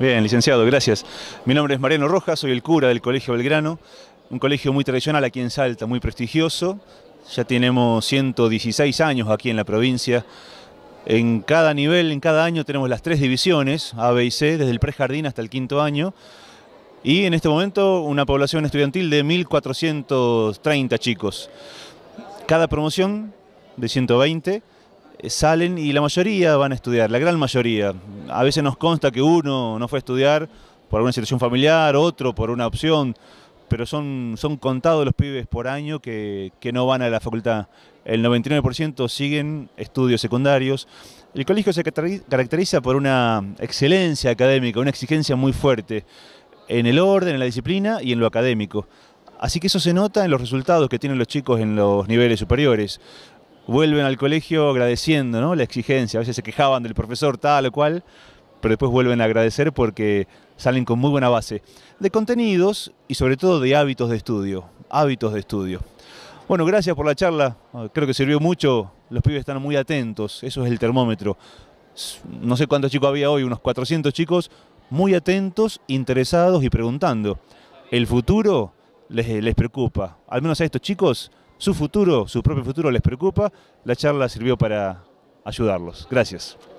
Bien, licenciado, gracias. Mi nombre es Mariano Rojas, soy el cura del Colegio Belgrano, un colegio muy tradicional aquí en Salta, muy prestigioso. Ya tenemos 116 años aquí en la provincia. En cada nivel, en cada año tenemos las tres divisiones, A, B y C, desde el prejardín hasta el quinto año. Y en este momento una población estudiantil de 1.430 chicos. Cada promoción de 120 eh, salen y la mayoría van a estudiar, la gran mayoría, a veces nos consta que uno no fue a estudiar por alguna situación familiar, otro por una opción, pero son, son contados los pibes por año que, que no van a la facultad. El 99% siguen estudios secundarios. El colegio se caracteriza por una excelencia académica, una exigencia muy fuerte en el orden, en la disciplina y en lo académico. Así que eso se nota en los resultados que tienen los chicos en los niveles superiores vuelven al colegio agradeciendo la exigencia. A veces se quejaban del profesor tal o cual, pero después vuelven a agradecer porque salen con muy buena base de contenidos y sobre todo de hábitos de estudio. Hábitos de estudio. Bueno, gracias por la charla. Ah, creo que sirvió mucho. Los pibes están muy atentos. Eso es el termómetro. No sé cuántos chicos había hoy, unos 400 chicos, muy atentos, interesados y preguntando. El futuro les, les preocupa. Al menos a estos chicos su futuro, su propio futuro les preocupa, la charla sirvió para ayudarlos. Gracias.